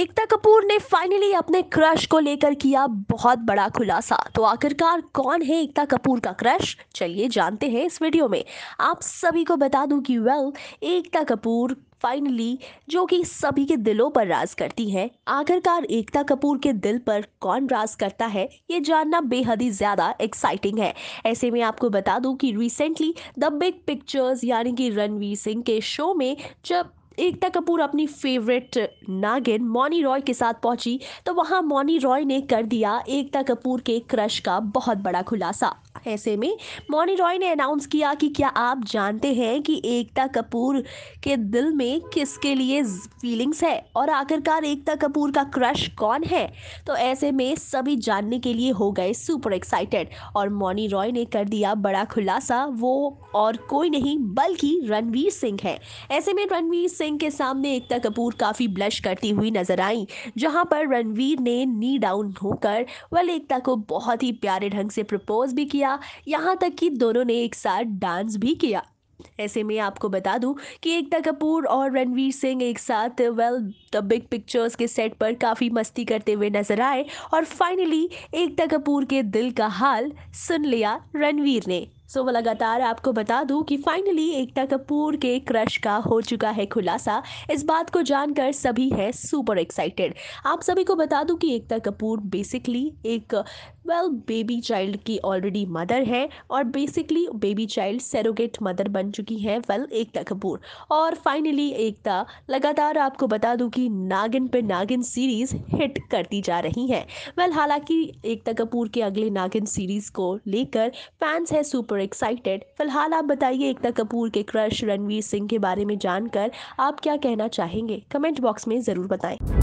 एकता कपूर ने फाइनली अपने क्रश को लेकर किया बहुत बड़ा खुलासा तो आखिरकार कौन है एकता कपूर का क्रश चलिए जानते हैं इस वीडियो में आप सभी को बता दूं कि वेल एकता कपूर फाइनली जो कि सभी के दिलों पर राज करती हैं आखिरकार एकता कपूर के दिल पर कौन राज करता है ये जानना बेहद ही ज़्यादा एक्साइटिंग है ऐसे में आपको बता दूं कि रिसेंटली द बिग पिक्चर्स यानी कि रणवीर सिंह के शो में जब एकता कपूर अपनी फेवरेट नागिन मौनी रॉय के साथ पहुंची तो वहां मौनी रॉय ने कर दिया एकता कपूर के क्रश का बहुत बड़ा खुलासा ऐसे में मौनी रॉय ने अनाउंस किया कि क्या आप जानते हैं कि एकता कपूर के दिल में किसके लिए फीलिंग्स है और आखिरकार एकता कपूर का क्रश कौन है तो ऐसे में सभी जानने के लिए हो गए सुपर एक्साइटेड और मौनी रॉय ने कर दिया बड़ा खुलासा वो और कोई नहीं बल्कि रणवीर सिंह है ऐसे में रणवीर सिंह के सामने एकता कपूर काफ़ी ब्लश करती हुई नजर आई जहां पर रणवीर ने नी डाउन होकर वल एकता को बहुत ही प्यारे ढंग से प्रपोज भी किया यहां तक कि दोनों ने एक साथ डांस भी किया ऐसे में आपको बता दूं कि एकता कपूर और रणवीर सिंह एक साथ वेल द बिग पिक्चर्स के सेट पर काफ़ी मस्ती करते हुए नजर आए और फाइनली एकता कपूर के दिल का हाल सुन लिया रणवीर ने सो so, लगातार आपको बता दूं कि फाइनली एकता कपूर के क्रश का हो चुका है खुलासा इस बात को जानकर सभी हैं सुपर एक्साइटेड आप सभी को बता दूं कि एकता कपूर बेसिकली एक वेल बेबी चाइल्ड की ऑलरेडी मदर है और basically baby child surrogate mother बन चुकी है वेल well, एकता कपूर और फाइनली एकता लगातार आपको बता दूं कि नागिन पे नागिन सीरीज़ हिट करती जा रही हैं वेल well, हालांकि एकता कपूर के अगले नागिन सीरीज़ को लेकर फैंस हैं सुपर एक्साइटेड फिलहाल आप बताइए एकता कपूर के क्रश रणवीर सिंह के बारे में जानकर आप क्या कहना चाहेंगे कमेंट बॉक्स में ज़रूर बताएं